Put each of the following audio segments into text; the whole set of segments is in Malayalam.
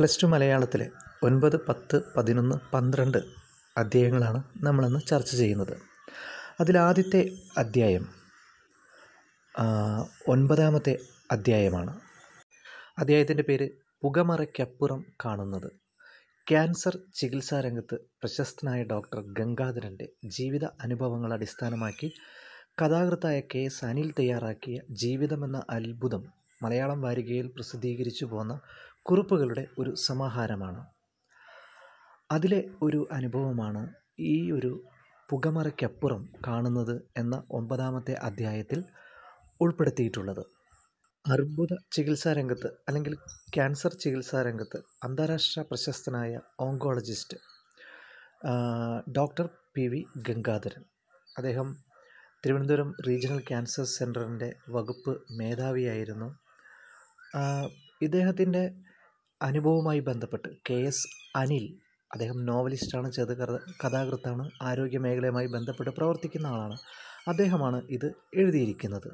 പ്ലസ് ടു മലയാളത്തിലെ ഒൻപത് പത്ത് പതിനൊന്ന് പന്ത്രണ്ട് അധ്യായങ്ങളാണ് നമ്മളിന്ന് ചർച്ച ചെയ്യുന്നത് അതിലാദ്യത്തെ അധ്യായം ഒൻപതാമത്തെ അധ്യായമാണ് അദ്ദേഹത്തിൻ്റെ പേര് പുകമറയ്ക്കപ്പുറം കാണുന്നത് ക്യാൻസർ ചികിത്സാ രംഗത്ത് പ്രശസ്തനായ ഡോക്ടർ ഗംഗാധരൻ്റെ ജീവിത അനുഭവങ്ങൾ അടിസ്ഥാനമാക്കി കഥാകൃത്തായ കെ എസ് അനിൽ തയ്യാറാക്കിയ ജീവിതമെന്ന അത്ഭുതം മലയാളം വാരികയിൽ പ്രസിദ്ധീകരിച്ചു പോന്ന കുറിപ്പുകളുടെ ഒരു സമാഹാരമാണ് അതിലെ ഒരു അനുഭവമാണ് ഈ ഒരു പുകമറയ്ക്കപ്പുറം കാണുന്നത് എന്ന ഒമ്പതാമത്തെ അധ്യായത്തിൽ ഉൾപ്പെടുത്തിയിട്ടുള്ളത് അർബുദ ചികിത്സാ രംഗത്ത് അല്ലെങ്കിൽ ക്യാൻസർ ചികിത്സാ രംഗത്ത് അന്താരാഷ്ട്ര പ്രശസ്തനായ oncologist doctor P V Gangadharan അദ്ദേഹം തിരുവനന്തപുരം റീജിയണൽ ക്യാൻസർ സെൻറ്ററിൻ്റെ വകുപ്പ് മേധാവിയായിരുന്നു ഇദ്ദേഹത്തിൻ്റെ അനുഭവവുമായി ബന്ധപ്പെട്ട് കെ എസ് അനിൽ അദ്ദേഹം നോവലിസ്റ്റാണ് ചെറു കഥാകൃത്താണ് ആരോഗ്യ മേഖലയുമായി ബന്ധപ്പെട്ട് പ്രവർത്തിക്കുന്ന ആളാണ് അദ്ദേഹമാണ് ഇത് എഴുതിയിരിക്കുന്നത്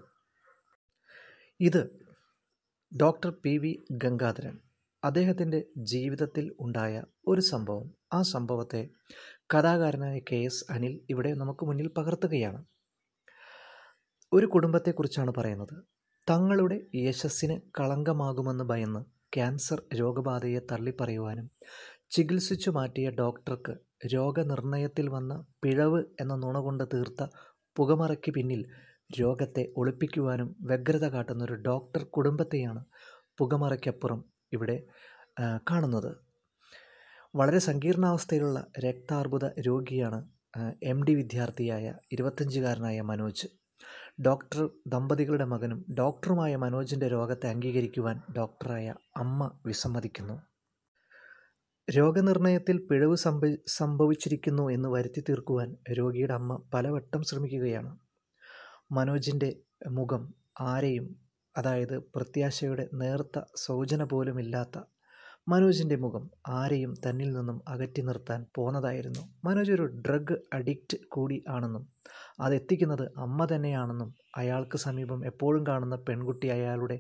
ഇത് ഡോക്ടർ പി വി ഗംഗാധരൻ അദ്ദേഹത്തിൻ്റെ ജീവിതത്തിൽ ഉണ്ടായ ഒരു സംഭവം ആ സംഭവത്തെ കഥാകാരനായ കെ എസ് അനിൽ ഇവിടെ നമുക്ക് മുന്നിൽ പകർത്തുകയാണ് ഒരു കുടുംബത്തെക്കുറിച്ചാണ് പറയുന്നത് തങ്ങളുടെ യശസ്സിന് കളങ്കമാകുമെന്ന് ഭയന്ന് ക്യാൻസർ രോഗബാധയെ തള്ളിപ്പറയുവാനും ചികിത്സിച്ചു മാറ്റിയ ഡോക്ടർക്ക് രോഗനിർണയത്തിൽ വന്ന പിഴവ് എന്ന നുണ കൊണ്ട് തീർത്ത പുകമറയ്ക്ക് പിന്നിൽ രോഗത്തെ ഒളിപ്പിക്കുവാനും വ്യഗ്രത കാട്ടുന്ന ഒരു ഡോക്ടർ കുടുംബത്തെയാണ് പുകമറയ്ക്കപ്പുറം ഇവിടെ കാണുന്നത് വളരെ സങ്കീർണാവസ്ഥയിലുള്ള രക്താർബുദ രോഗിയാണ് എം ഡി വിദ്യാർത്ഥിയായ ഇരുപത്തഞ്ചുകാരനായ മനോജ് ഡോക്ടർ ദമ്പതികളുടെ മകനും ഡോക്ടറുമായ മനോജിൻ്റെ രോഗത്തെ അംഗീകരിക്കുവാൻ ഡോക്ടറായ അമ്മ വിസമ്മതിക്കുന്നു രോഗനിർണയത്തിൽ പിഴവ് സംഭ സംഭവിച്ചിരിക്കുന്നു എന്ന് വരുത്തി തീർക്കുവാൻ രോഗിയുടെ അമ്മ പലവട്ടം ശ്രമിക്കുകയാണ് മനോജിൻ്റെ മുഖം ആരെയും അതായത് പ്രത്യാശയുടെ നേർത്ത സൗജന പോലുമില്ലാത്ത മനോജിൻ്റെ മുഖം ആരെയും തന്നിൽ നിന്നും അകറ്റി നിർത്താൻ പോന്നതായിരുന്നു മനോജ് ഒരു ഡ്രഗ് അഡിക്റ്റ് കൂടി ആണെന്നും അതെത്തിക്കുന്നത് അമ്മ തന്നെയാണെന്നും അയാൾക്ക് സമീപം എപ്പോഴും കാണുന്ന പെൺകുട്ടി അയാളുടെ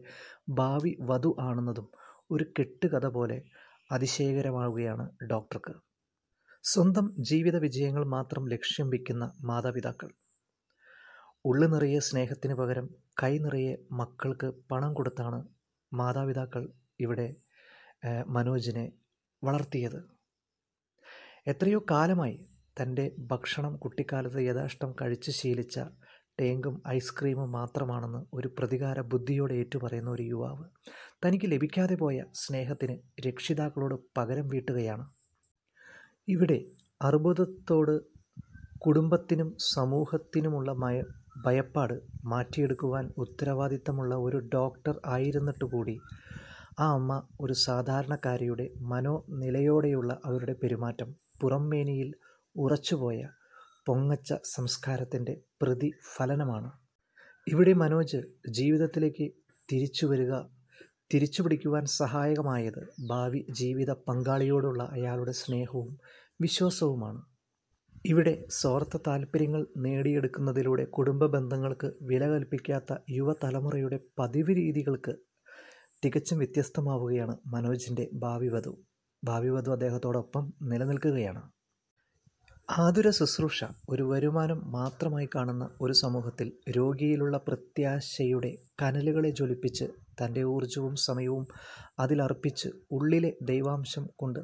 ഭാവി വധു ആണെന്നതും ഒരു കെട്ടുകഥ പോലെ അതിശയകരമാവുകയാണ് ഡോക്ടർക്ക് സ്വന്തം ജീവിത വിജയങ്ങൾ മാത്രം ലക്ഷ്യം വയ്ക്കുന്ന മാതാപിതാക്കൾ ഉള്ളു നിറയെ സ്നേഹത്തിന് പകരം കൈ നിറയെ മക്കൾക്ക് പണം കൊടുത്താണ് മാതാപിതാക്കൾ ഇവിടെ മനോജിനെ വളർത്തിയത് എത്രയോ കാലമായി തൻ്റെ ഭക്ഷണം കുട്ടിക്കാലത്ത് യഥാഷ്ടം കഴിച്ച് ശീലിച്ച ടേങ്കും ഐസ്ക്രീമും മാത്രമാണെന്ന് ഒരു പ്രതികാര ബുദ്ധിയോടെ ഏറ്റുപറയുന്ന ഒരു യുവാവ് തനിക്ക് ലഭിക്കാതെ പോയ സ്നേഹത്തിന് രക്ഷിതാക്കളോട് പകരം വീട്ടുകയാണ് ഇവിടെ അർബുദത്തോട് കുടുംബത്തിനും സമൂഹത്തിനുമുള്ള മയ ഭയപ്പാട് മാറ്റിയെടുക്കുവാൻ ഉത്തരവാദിത്തമുള്ള ഒരു ഡോക്ടർ ആയിരുന്നിട്ട് കൂടി ആ അമ്മ ഒരു സാധാരണക്കാരിയുടെ മനോനിലയോടെയുള്ള അവരുടെ പെരുമാറ്റം പുറംമേനിയിൽ ഉറച്ചുപോയ പൊങ്ങച്ച സംസ്കാരത്തിൻ്റെ പ്രതിഫലനമാണ് ഇവിടെ മനോജ് ജീവിതത്തിലേക്ക് തിരിച്ചു വരിക തിരിച്ചു പിടിക്കുവാൻ സഹായകമായത് ഭാവി ജീവിത പങ്കാളിയോടുള്ള അയാളുടെ സ്നേഹവും വിശ്വാസവുമാണ് ഇവിടെ സ്വാർത്ഥ താല്പര്യങ്ങൾ നേടിയെടുക്കുന്നതിലൂടെ കുടുംബ ബന്ധങ്ങൾക്ക് വില കൽപ്പിക്കാത്ത യുവതലമുറയുടെ പതിവ് രീതികൾക്ക് തികച്ചും വ്യത്യസ്തമാവുകയാണ് മനോജിൻ്റെ ഭാവിവധു ഭാവിവധു അദ്ദേഹത്തോടൊപ്പം നിലനിൽക്കുകയാണ് ആതുര ശുശ്രൂഷ ഒരു വരുമാനം മാത്രമായി കാണുന്ന ഒരു സമൂഹത്തിൽ രോഗിയിലുള്ള പ്രത്യാശയുടെ കനലുകളെ ജ്വലിപ്പിച്ച് തൻ്റെ ഊർജവും സമയവും അതിലർപ്പിച്ച് ഉള്ളിലെ ദൈവാംശം കൊണ്ട്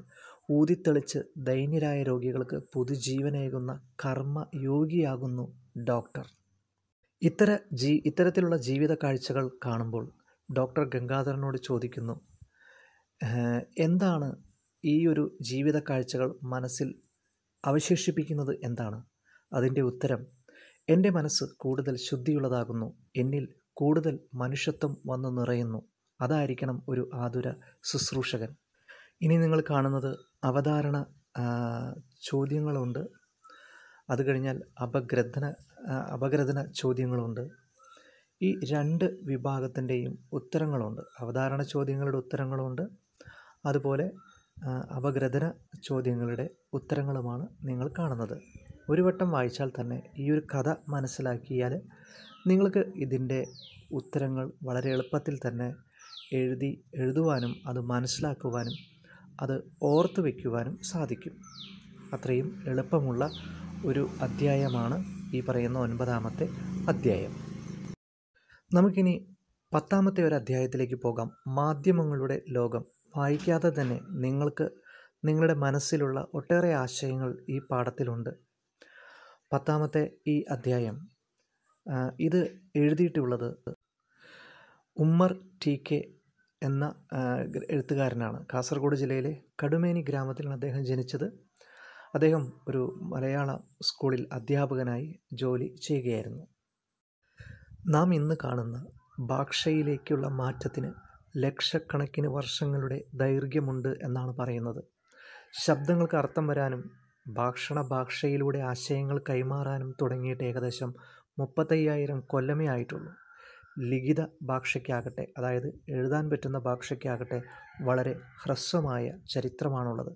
ഊതിത്തെളിച്ച് ദൈന്യരായ രോഗികൾക്ക് പുതുജീവനേകുന്ന കർമ്മ യോഗിയാകുന്നു ഡോക്ടർ ഇത്തര ജീ ഇത്തരത്തിലുള്ള ജീവിത കാഴ്ചകൾ കാണുമ്പോൾ ഡോക്ടർ ഗംഗാധരനോട് ചോദിക്കുന്നു എന്താണ് ഈ ഒരു ജീവിത കാഴ്ചകൾ മനസ്സിൽ അവശേഷിപ്പിക്കുന്നത് എന്താണ് അതിൻ്റെ ഉത്തരം എൻ്റെ മനസ്സ് കൂടുതൽ ശുദ്ധിയുള്ളതാകുന്നു എന്നിൽ കൂടുതൽ മനുഷ്യത്വം വന്നു നിറയുന്നു അതായിരിക്കണം ഒരു ആതുര ശുശ്രൂഷകൻ ഇനി നിങ്ങൾ കാണുന്നത് അവതാരണ ചോദ്യങ്ങളുണ്ട് അത് കഴിഞ്ഞാൽ അപഗ്രഥന അപഗ്രഥന ചോദ്യങ്ങളുണ്ട് ഈ രണ്ട് വിഭാഗത്തിൻ്റെയും ഉത്തരങ്ങളുണ്ട് അവതാരണ ചോദ്യങ്ങളുടെ ഉത്തരങ്ങളുണ്ട് അതുപോലെ അപഗ്രഥന ചോദ്യങ്ങളുടെ ഉത്തരങ്ങളുമാണ് നിങ്ങൾ കാണുന്നത് ഒരു വട്ടം വായിച്ചാൽ തന്നെ ഈ ഒരു കഥ മനസ്സിലാക്കിയാൽ നിങ്ങൾക്ക് ഇതിൻ്റെ ഉത്തരങ്ങൾ വളരെ എളുപ്പത്തിൽ തന്നെ എഴുതി എഴുതുവാനും അത് മനസ്സിലാക്കുവാനും അത് ഓർത്ത് വയ്ക്കുവാനും സാധിക്കും അത്രയും എളുപ്പമുള്ള ഒരു അധ്യായമാണ് ഈ പറയുന്ന ഒൻപതാമത്തെ അധ്യായം നമുക്കിനി പത്താമത്തെ ഒരു അധ്യായത്തിലേക്ക് പോകാം മാധ്യമങ്ങളുടെ ലോകം വായിക്കാതെ തന്നെ നിങ്ങൾക്ക് നിങ്ങളുടെ മനസ്സിലുള്ള ഒട്ടേറെ ആശയങ്ങൾ ഈ പാഠത്തിലുണ്ട് പത്താമത്തെ ഈ അധ്യായം ഇത് എഴുതിയിട്ടുള്ളത് ഉമ്മർ ടി കെ എന്ന എഴുത്തുകാരനാണ് കാസർഗോഡ് ജില്ലയിലെ കടുമേനി ഗ്രാമത്തിലാണ് അദ്ദേഹം ജനിച്ചത് അദ്ദേഹം ഒരു മലയാള സ്കൂളിൽ അധ്യാപകനായി ജോലി ചെയ്യുകയായിരുന്നു നാം ഇന്ന് കാണുന്ന ഭാഷയിലേക്കുള്ള മാറ്റത്തിന് ലക്ഷക്കണക്കിന് വർഷങ്ങളുടെ ദൈർഘ്യമുണ്ട് എന്നാണ് പറയുന്നത് ശബ്ദങ്ങൾക്ക് അർത്ഥം വരാനും ഭാഷണ ഭാഷയിലൂടെ ആശയങ്ങൾ കൈമാറാനും തുടങ്ങിയിട്ട് ഏകദേശം മുപ്പത്തയ്യായിരം കൊല്ലമേ ആയിട്ടുള്ളൂ ലിഖിത ഭാഷയ്ക്കാകട്ടെ അതായത് എഴുതാൻ പറ്റുന്ന ഭാഷയ്ക്കാകട്ടെ വളരെ ഹ്രസ്വമായ ചരിത്രമാണുള്ളത്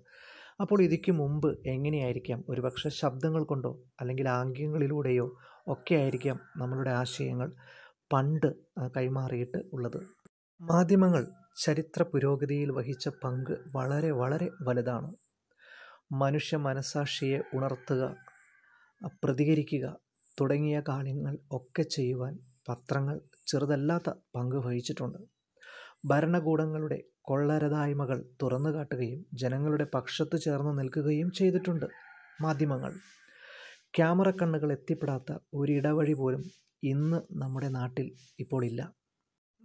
അപ്പോൾ ഇതിക്ക് മുമ്പ് എങ്ങനെയായിരിക്കാം ഒരുപക്ഷെ ശബ്ദങ്ങൾ കൊണ്ടോ അല്ലെങ്കിൽ ആംഗ്യങ്ങളിലൂടെയോ ഒക്കെയായിരിക്കാം നമ്മളുടെ ആശയങ്ങൾ പണ്ട് കൈമാറിയിട്ട് ഉള്ളത് മാധ്യമങ്ങൾ ചരിത്ര പുരോഗതിയിൽ വഹിച്ച പങ്ക് വളരെ വളരെ വലുതാണ് മനുഷ്യ മനസാക്ഷിയെ ഉണർത്തുക പ്രതികരിക്കുക തുടങ്ങിയ കാര്യങ്ങൾ ഒക്കെ ചെയ്യുവാൻ പത്രങ്ങൾ ചെറുതല്ലാത്ത പങ്ക് വഹിച്ചിട്ടുണ്ട് ഭരണകൂടങ്ങളുടെ കൊള്ളരതായ്മകൾ തുറന്നു കാട്ടുകയും ജനങ്ങളുടെ പക്ഷത്ത് ചേർന്ന് നിൽക്കുകയും ചെയ്തിട്ടുണ്ട് മാധ്യമങ്ങൾ ക്യാമറ കണ്ണുകൾ എത്തിപ്പെടാത്ത ഒരിടവഴി പോലും ഇന്ന് നമ്മുടെ നാട്ടിൽ ഇപ്പോൾ ഇല്ല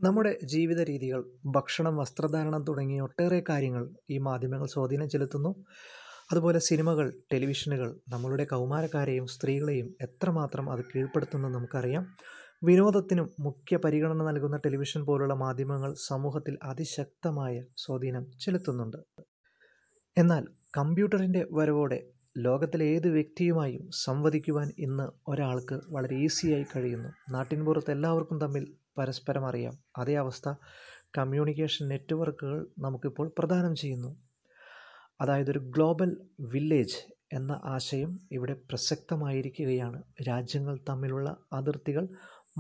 നമ്മുടെ ജീവിത രീതികൾ ഭക്ഷണം വസ്ത്രധാരണം തുടങ്ങിയ ഒട്ടേറെ കാര്യങ്ങൾ ഈ മാധ്യമങ്ങൾ സ്വാധീനം ചെലുത്തുന്നു അതുപോലെ സിനിമകൾ ടെലിവിഷനുകൾ നമ്മളുടെ കൗമാരക്കാരെയും സ്ത്രീകളെയും എത്രമാത്രം അത് കീഴ്പ്പെടുത്തുന്നു നമുക്കറിയാം വിനോദത്തിനും മുഖ്യ പരിഗണന നൽകുന്ന ടെലിവിഷൻ പോലുള്ള മാധ്യമങ്ങൾ സമൂഹത്തിൽ അതിശക്തമായ സ്വാധീനം ചെലുത്തുന്നുണ്ട് എന്നാൽ കമ്പ്യൂട്ടറിൻ്റെ വരവോടെ ലോകത്തിലെ ഏത് വ്യക്തിയുമായും സംവദിക്കുവാൻ ഇന്ന് ഒരാൾക്ക് വളരെ ഈസിയായി കഴിയുന്നു പുറത്ത് എല്ലാവർക്കും തമ്മിൽ പരസ്പരം അറിയാം അതേ അവസ്ഥ കമ്മ്യൂണിക്കേഷൻ നെറ്റ്വർക്കുകൾ നമുക്കിപ്പോൾ പ്രദാനം ചെയ്യുന്നു അതായത് ഒരു ഗ്ലോബൽ വില്ലേജ് എന്ന ആശയം ഇവിടെ പ്രസക്തമായിരിക്കുകയാണ് രാജ്യങ്ങൾ തമ്മിലുള്ള അതിർത്തികൾ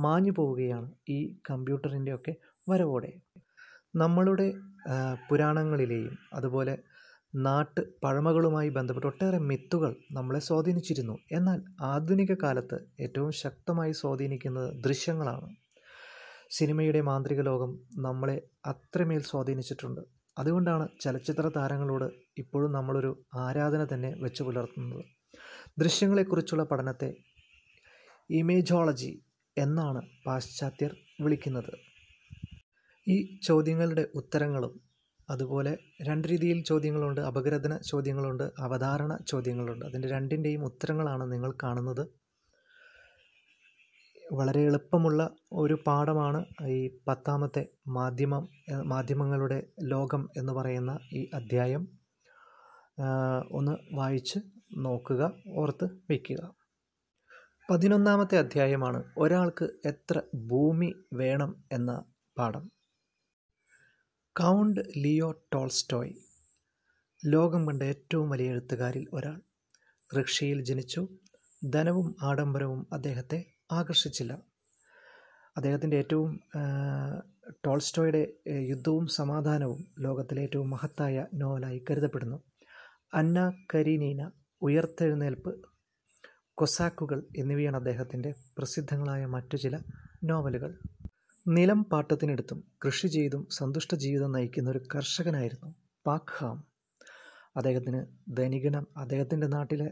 മാഞ്ഞു പോവുകയാണ് ഈ കമ്പ്യൂട്ടറിൻ്റെയൊക്കെ വരവോടെ നമ്മളുടെ പുരാണങ്ങളിലെയും അതുപോലെ നാട്ട് പഴമകളുമായി ബന്ധപ്പെട്ട് ഒട്ടേറെ മിത്തുകൾ നമ്മളെ സ്വാധീനിച്ചിരുന്നു എന്നാൽ ആധുനിക കാലത്ത് ഏറ്റവും ശക്തമായി സ്വാധീനിക്കുന്നത് ദൃശ്യങ്ങളാണ് സിനിമയുടെ മാന്ത്രിക ലോകം നമ്മളെ അത്രമേൽ സ്വാധീനിച്ചിട്ടുണ്ട് അതുകൊണ്ടാണ് ചലച്ചിത്ര താരങ്ങളോട് ഇപ്പോഴും നമ്മളൊരു ആരാധന തന്നെ വെച്ച് പുലർത്തുന്നത് ദൃശ്യങ്ങളെക്കുറിച്ചുള്ള പഠനത്തെ ഇമേജോളജി എന്നാണ് പാശ്ചാത്യർ വിളിക്കുന്നത് ഈ ചോദ്യങ്ങളുടെ ഉത്തരങ്ങളും അതുപോലെ രണ്ട് രീതിയിൽ ചോദ്യങ്ങളുണ്ട് അപഗ്രഥന ചോദ്യങ്ങളുണ്ട് അവതാരണ ചോദ്യങ്ങളുണ്ട് അതിൻ്റെ രണ്ടിൻ്റെയും ഉത്തരങ്ങളാണ് നിങ്ങൾ കാണുന്നത് വളരെ എളുപ്പമുള്ള ഒരു പാഠമാണ് ഈ പത്താമത്തെ മാധ്യമം മാധ്യമങ്ങളുടെ ലോകം എന്ന് പറയുന്ന ഈ അധ്യായം ഒന്ന് വായിച്ച് നോക്കുക ഓർത്ത് വയ്ക്കുക പതിനൊന്നാമത്തെ അധ്യായമാണ് ഒരാൾക്ക് എത്ര ഭൂമി വേണം എന്ന പാഠം കൗണ്ട് ലിയോ ടോൾസ്റ്റോയ് ലോകം കണ്ട ഏറ്റവും വലിയ എഴുത്തുകാരിൽ ഒരാൾ റഷ്യയിൽ ജനിച്ചു ധനവും ആഡംബരവും അദ്ദേഹത്തെ ആകർഷിച്ചില്ല അദ്ദേഹത്തിൻ്റെ ഏറ്റവും ടോൾസ്റ്റോയുടെ യുദ്ധവും സമാധാനവും ലോകത്തിലെ ഏറ്റവും മഹത്തായ നോവലായി കരുതപ്പെടുന്നു അന്ന കരീനീന ഉയർത്തെഴുന്നേൽപ്പ് കൊസാക്കുകൾ എന്നിവയാണ് അദ്ദേഹത്തിൻ്റെ പ്രസിദ്ധങ്ങളായ മറ്റു ചില നോവലുകൾ നിലം പാട്ടത്തിനെടുത്തും കൃഷി ചെയ്തും സന്തുഷ്ട ജീവിതം നയിക്കുന്ന ഒരു കർഷകനായിരുന്നു പാക് ഹാം അദ്ദേഹത്തിന് ധനികനം അദ്ദേഹത്തിൻ്റെ നാട്ടിലെ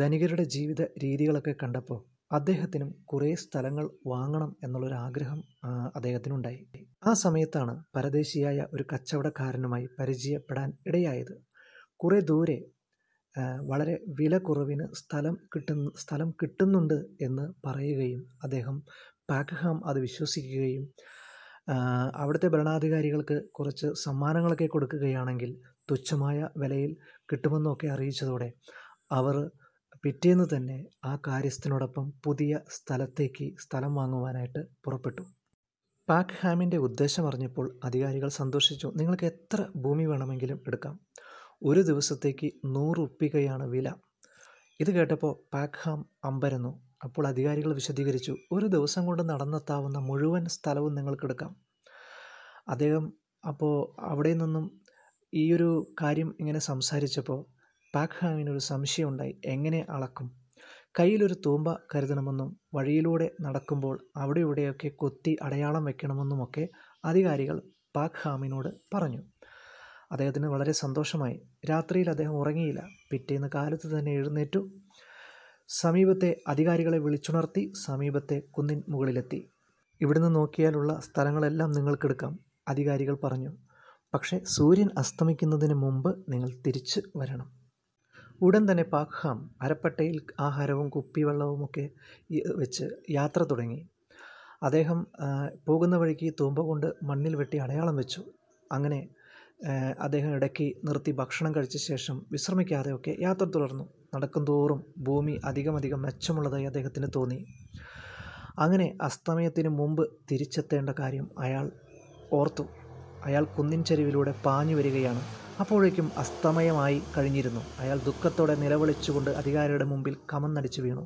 ധനികരുടെ ജീവിത രീതികളൊക്കെ കണ്ടപ്പോൾ അദ്ദേഹത്തിനും കുറേ സ്ഥലങ്ങൾ വാങ്ങണം എന്നുള്ളൊരു ആഗ്രഹം അദ്ദേഹത്തിനുണ്ടായി ആ സമയത്താണ് പരദേശിയായ ഒരു കച്ചവടക്കാരനുമായി പരിചയപ്പെടാൻ ഇടയായത് കുറേ ദൂരെ വളരെ വില കുറവിന് സ്ഥലം കിട്ടുന്ന സ്ഥലം കിട്ടുന്നുണ്ട് എന്ന് പറയുകയും അദ്ദേഹം പാക്കഹാം അത് വിശ്വസിക്കുകയും അവിടുത്തെ ഭരണാധികാരികൾക്ക് കുറച്ച് സമ്മാനങ്ങളൊക്കെ കൊടുക്കുകയാണെങ്കിൽ തുച്ഛമായ വിലയിൽ കിട്ടുമെന്നൊക്കെ അറിയിച്ചതോടെ അവർ പിറ്റേന്ന് തന്നെ ആ കാര്യസ്ഥനോടൊപ്പം പുതിയ സ്ഥലത്തേക്ക് സ്ഥലം വാങ്ങുവാനായിട്ട് പുറപ്പെട്ടു പാക്ക് ഹാമിൻ്റെ ഉദ്ദേശം അറിഞ്ഞപ്പോൾ അധികാരികൾ സന്തോഷിച്ചു നിങ്ങൾക്ക് എത്ര ഭൂമി വേണമെങ്കിലും എടുക്കാം ഒരു ദിവസത്തേക്ക് നൂറുപ്പികയാണ് വില ഇത് കേട്ടപ്പോൾ പാക്ക് ഹാം അമ്പരന്നു അപ്പോൾ അധികാരികൾ വിശദീകരിച്ചു ഒരു ദിവസം കൊണ്ട് നടന്നെത്താവുന്ന മുഴുവൻ സ്ഥലവും നിങ്ങൾക്കെടുക്കാം അദ്ദേഹം അപ്പോൾ അവിടെ നിന്നും ഈ ഒരു കാര്യം ഇങ്ങനെ സംസാരിച്ചപ്പോൾ സംശയം സംശയമുണ്ടായി എങ്ങനെ അളക്കും കയ്യിലൊരു തൂമ്പ കരുതണമെന്നും വഴിയിലൂടെ നടക്കുമ്പോൾ അവിടെ ഇവിടെയൊക്കെ കൊത്തി അടയാളം വെക്കണമെന്നുമൊക്കെ അധികാരികൾ പാക് ഹാമിനോട് പറഞ്ഞു അദ്ദേഹത്തിന് വളരെ സന്തോഷമായി രാത്രിയിൽ അദ്ദേഹം ഉറങ്ങിയില്ല പിറ്റേന്ന് കാലത്ത് തന്നെ എഴുന്നേറ്റു സമീപത്തെ അധികാരികളെ വിളിച്ചുണർത്തി സമീപത്തെ കുന്നിൻ മുകളിലെത്തി ഇവിടുന്ന് നോക്കിയാലുള്ള സ്ഥലങ്ങളെല്ലാം നിങ്ങൾക്കെടുക്കാം അധികാരികൾ പറഞ്ഞു പക്ഷേ സൂര്യൻ അസ്തമിക്കുന്നതിന് മുമ്പ് നിങ്ങൾ തിരിച്ചു വരണം ഉടൻ തന്നെ പാക്ഹാം അരപ്പട്ടയിൽ ആഹാരവും കുപ്പിവെള്ളവുമൊക്കെ വെച്ച് യാത്ര തുടങ്ങി അദ്ദേഹം പോകുന്ന വഴിക്ക് തൂമ്പ കൊണ്ട് മണ്ണിൽ വെട്ടി അടയാളം വെച്ചു അങ്ങനെ അദ്ദേഹം ഇടയ്ക്ക് നിർത്തി ഭക്ഷണം കഴിച്ച ശേഷം വിശ്രമിക്കാതെയൊക്കെ യാത്ര തുടർന്നു തോറും ഭൂമി അധികമധികം മെച്ചമുള്ളതായി അദ്ദേഹത്തിന് തോന്നി അങ്ങനെ അസ്തമയത്തിന് മുമ്പ് തിരിച്ചെത്തേണ്ട കാര്യം അയാൾ ഓർത്തു അയാൾ കുന്നിൻ ചെരുവിലൂടെ പാഞ്ഞു വരികയാണ് അപ്പോഴേക്കും അസ്തമയമായി കഴിഞ്ഞിരുന്നു അയാൾ ദുഃഖത്തോടെ നിലവിളിച്ചുകൊണ്ട് അധികാരിയുടെ മുമ്പിൽ കമന്നടിച്ചു വീണു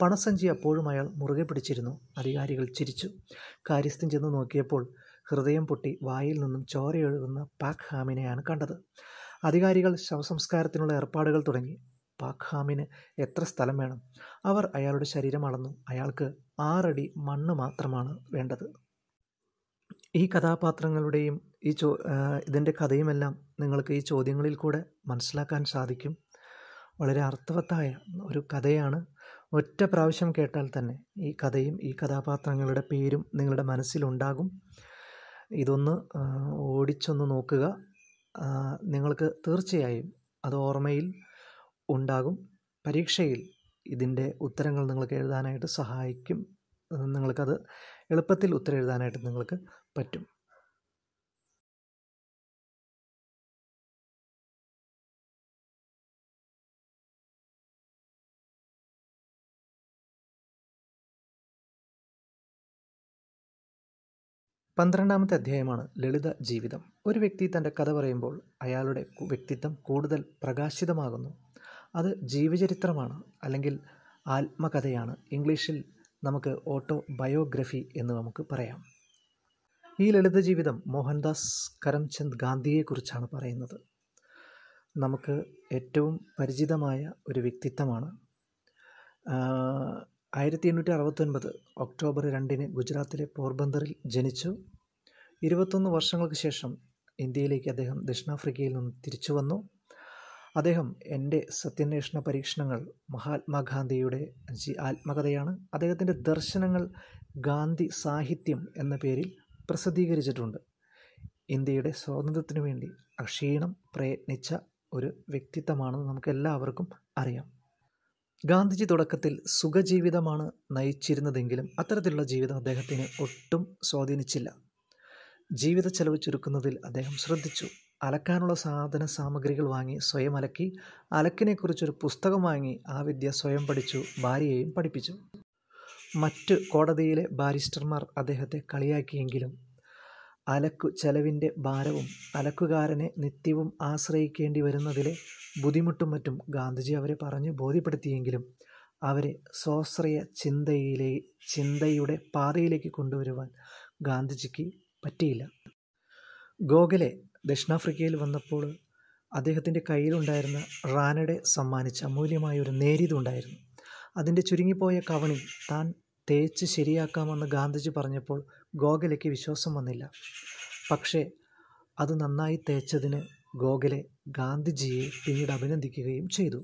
പണസഞ്ചി അപ്പോഴും അയാൾ മുറുകെ പിടിച്ചിരുന്നു അധികാരികൾ ചിരിച്ചു കാര്യസ്ഥൻ ചെന്ന് നോക്കിയപ്പോൾ ഹൃദയം പൊട്ടി വായിൽ നിന്നും ചോരയൊഴുകുന്ന പാക് ഹാമിനെയാണ് കണ്ടത് അധികാരികൾ ശവസംസ്കാരത്തിനുള്ള ഏർപ്പാടുകൾ തുടങ്ങി പാക്ഹാമിന് എത്ര സ്ഥലം വേണം അവർ അയാളുടെ ശരീരം അളന്നു അയാൾക്ക് ആറടി മണ്ണ് മാത്രമാണ് വേണ്ടത് ഈ കഥാപാത്രങ്ങളുടെയും ഈ ചോ ഇതിൻ്റെ കഥയുമെല്ലാം നിങ്ങൾക്ക് ഈ ചോദ്യങ്ങളിൽ കൂടെ മനസ്സിലാക്കാൻ സാധിക്കും വളരെ അർത്ഥവത്തായ ഒരു കഥയാണ് ഒറ്റ പ്രാവശ്യം കേട്ടാൽ തന്നെ ഈ കഥയും ഈ കഥാപാത്രങ്ങളുടെ പേരും നിങ്ങളുടെ മനസ്സിലുണ്ടാകും ഇതൊന്ന് ഓടിച്ചൊന്ന് നോക്കുക നിങ്ങൾക്ക് തീർച്ചയായും അത് ഓർമ്മയിൽ ഉണ്ടാകും പരീക്ഷയിൽ ഇതിൻ്റെ ഉത്തരങ്ങൾ നിങ്ങൾക്ക് എഴുതാനായിട്ട് സഹായിക്കും നിങ്ങൾക്കത് എളുപ്പത്തിൽ ഉത്തരം എഴുതാനായിട്ട് നിങ്ങൾക്ക് പറ്റും പന്ത്രണ്ടാമത്തെ അധ്യായമാണ് ലളിത ജീവിതം ഒരു വ്യക്തി തൻ്റെ കഥ പറയുമ്പോൾ അയാളുടെ വ്യക്തിത്വം കൂടുതൽ പ്രകാശിതമാകുന്നു അത് ജീവചരിത്രമാണ് അല്ലെങ്കിൽ ആത്മകഥയാണ് ഇംഗ്ലീഷിൽ നമുക്ക് ഓട്ടോ ബയോഗ്രഫി എന്ന് നമുക്ക് പറയാം ഈ ലളിത ജീവിതം മോഹൻദാസ് കരംചന്ദ് ഗാന്ധിയെക്കുറിച്ചാണ് പറയുന്നത് നമുക്ക് ഏറ്റവും പരിചിതമായ ഒരു വ്യക്തിത്വമാണ് ആയിരത്തി എണ്ണൂറ്റി അറുപത്തൊൻപത് ഒക്ടോബർ രണ്ടിന് ഗുജറാത്തിലെ പോർബന്തറിൽ ജനിച്ചു ഇരുപത്തൊന്ന് വർഷങ്ങൾക്ക് ശേഷം ഇന്ത്യയിലേക്ക് അദ്ദേഹം ദക്ഷിണാഫ്രിക്കയിൽ നിന്ന് തിരിച്ചു വന്നു അദ്ദേഹം എൻ്റെ സത്യാന്വേഷണ പരീക്ഷണങ്ങൾ മഹാത്മാഗാന്ധിയുടെ ആത്മകഥയാണ് അദ്ദേഹത്തിൻ്റെ ദർശനങ്ങൾ ഗാന്ധി സാഹിത്യം എന്ന പേരിൽ പ്രസിദ്ധീകരിച്ചിട്ടുണ്ട് ഇന്ത്യയുടെ സ്വാതന്ത്ര്യത്തിനു വേണ്ടി അക്ഷീണം പ്രയത്നിച്ച ഒരു വ്യക്തിത്വമാണെന്ന് നമുക്കെല്ലാവർക്കും അറിയാം ഗാന്ധിജി തുടക്കത്തിൽ സുഖജീവിതമാണ് നയിച്ചിരുന്നതെങ്കിലും അത്തരത്തിലുള്ള ജീവിതം അദ്ദേഹത്തിന് ഒട്ടും സ്വാധീനിച്ചില്ല ജീവിത ചെലവ് ചുരുക്കുന്നതിൽ അദ്ദേഹം ശ്രദ്ധിച്ചു അലക്കാനുള്ള സാധന സാമഗ്രികൾ വാങ്ങി സ്വയം അലക്കി അലക്കിനെക്കുറിച്ചൊരു പുസ്തകം വാങ്ങി ആ വിദ്യ സ്വയം പഠിച്ചു ഭാര്യയെയും പഠിപ്പിച്ചു മറ്റ് കോടതിയിലെ ബാരിസ്റ്റർമാർ അദ്ദേഹത്തെ കളിയാക്കിയെങ്കിലും അലക്കു ചെലവിൻ്റെ ഭാരവും അലക്കുകാരനെ നിത്യവും ആശ്രയിക്കേണ്ടി വരുന്നതിലെ ബുദ്ധിമുട്ടും മറ്റും ഗാന്ധിജി അവരെ പറഞ്ഞ് ബോധ്യപ്പെടുത്തിയെങ്കിലും അവരെ സ്വാശ്രയ ചിന്തയിലെ ചിന്തയുടെ പാതയിലേക്ക് കൊണ്ടുവരുവാൻ ഗാന്ധിജിക്ക് പറ്റിയില്ല ഗോഖലെ ദക്ഷിണാഫ്രിക്കയിൽ വന്നപ്പോൾ അദ്ദേഹത്തിൻ്റെ കയ്യിലുണ്ടായിരുന്ന റാനഡെ സമ്മാനിച്ച അമൂല്യമായ ഒരു നേരിതുണ്ടായിരുന്നു അതിൻ്റെ ചുരുങ്ങിപ്പോയ കവണി താൻ തേച്ച് ശരിയാക്കാമെന്ന് ഗാന്ധിജി പറഞ്ഞപ്പോൾ ഗോഖലയ്ക്ക് വിശ്വാസം വന്നില്ല പക്ഷേ അത് നന്നായി തേച്ചതിന് ഗോഖലെ ഗാന്ധിജിയെ പിന്നീട് അഭിനന്ദിക്കുകയും ചെയ്തു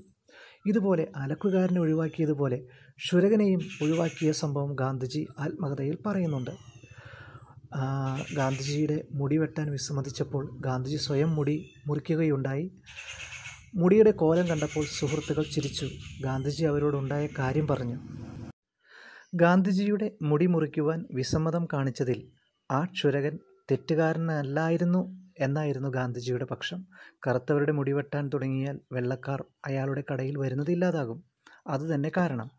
ഇതുപോലെ അലക്കുകാരനെ ഒഴിവാക്കിയതുപോലെ ഷുരകനെയും ഒഴിവാക്കിയ സംഭവം ഗാന്ധിജി ആത്മകഥയിൽ പറയുന്നുണ്ട് ഗാന്ധിജിയുടെ മുടി വെട്ടാൻ വിസമ്മതിച്ചപ്പോൾ ഗാന്ധിജി സ്വയം മുടി മുറിക്കുകയുണ്ടായി മുടിയുടെ കോലം കണ്ടപ്പോൾ സുഹൃത്തുക്കൾ ചിരിച്ചു ഗാന്ധിജി അവരോടുണ്ടായ കാര്യം പറഞ്ഞു ഗാന്ധിജിയുടെ മുടി മുറിക്കുവാൻ വിസമ്മതം കാണിച്ചതിൽ ആ ക്ഷുരകൻ തെറ്റുകാരനല്ലായിരുന്നു എന്നായിരുന്നു ഗാന്ധിജിയുടെ പക്ഷം കറുത്തവരുടെ മുടി വെട്ടാൻ തുടങ്ങിയാൽ വെള്ളക്കാർ അയാളുടെ കടയിൽ വരുന്നത് ഇല്ലാതാകും അതുതന്നെ കാരണം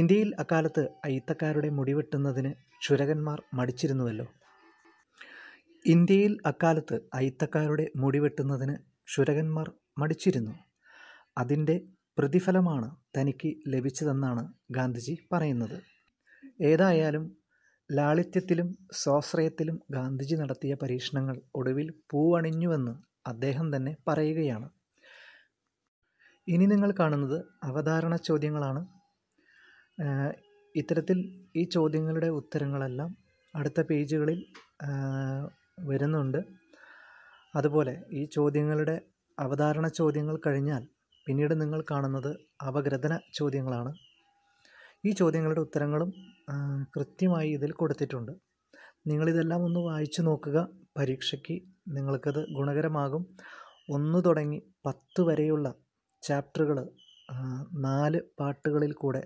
ഇന്ത്യയിൽ അക്കാലത്ത് അയിത്തക്കാരുടെ മുടിവെട്ടുന്നതിന് ചുരകന്മാർ മടിച്ചിരുന്നുവല്ലോ ഇന്ത്യയിൽ അക്കാലത്ത് അയിത്തക്കാരുടെ മുടിവെട്ടുന്നതിന് ചുരകന്മാർ മടിച്ചിരുന്നു അതിൻ്റെ പ്രതിഫലമാണ് തനിക്ക് ലഭിച്ചതെന്നാണ് ഗാന്ധിജി പറയുന്നത് ഏതായാലും ലാളിത്യത്തിലും സ്വാശ്രയത്തിലും ഗാന്ധിജി നടത്തിയ പരീക്ഷണങ്ങൾ ഒടുവിൽ പൂവണിഞ്ഞുവെന്ന് അദ്ദേഹം തന്നെ പറയുകയാണ് ഇനി നിങ്ങൾ കാണുന്നത് അവതാരണ ചോദ്യങ്ങളാണ് ഇത്തരത്തിൽ ഈ ചോദ്യങ്ങളുടെ ഉത്തരങ്ങളെല്ലാം അടുത്ത പേജുകളിൽ വരുന്നുണ്ട് അതുപോലെ ഈ ചോദ്യങ്ങളുടെ അവതാരണ ചോദ്യങ്ങൾ കഴിഞ്ഞാൽ പിന്നീട് നിങ്ങൾ കാണുന്നത് അപഗ്രഥന ചോദ്യങ്ങളാണ് ഈ ചോദ്യങ്ങളുടെ ഉത്തരങ്ങളും കൃത്യമായി ഇതിൽ കൊടുത്തിട്ടുണ്ട് നിങ്ങളിതെല്ലാം ഒന്ന് വായിച്ചു നോക്കുക പരീക്ഷയ്ക്ക് നിങ്ങൾക്കത് ഗുണകരമാകും ഒന്ന് തുടങ്ങി പത്ത് വരെയുള്ള ചാപ്റ്ററുകൾ നാല് പാട്ടുകളിൽ കൂടെ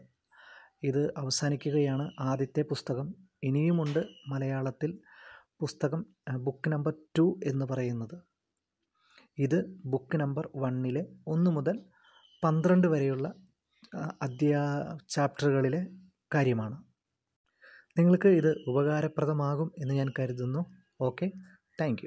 ഇത് അവസാനിക്കുകയാണ് ആദ്യത്തെ പുസ്തകം ഇനിയുമുണ്ട് മലയാളത്തിൽ പുസ്തകം ബുക്ക് നമ്പർ ടു എന്ന് പറയുന്നത് ഇത് ബുക്ക് നമ്പർ വണ്ണിലെ ഒന്ന് മുതൽ പന്ത്രണ്ട് വരെയുള്ള അധ്യാ ചാപ്റ്ററുകളിലെ കാര്യമാണ് നിങ്ങൾക്ക് ഇത് ഉപകാരപ്രദമാകും എന്ന് ഞാൻ കരുതുന്നു ഓക്കെ താങ്ക്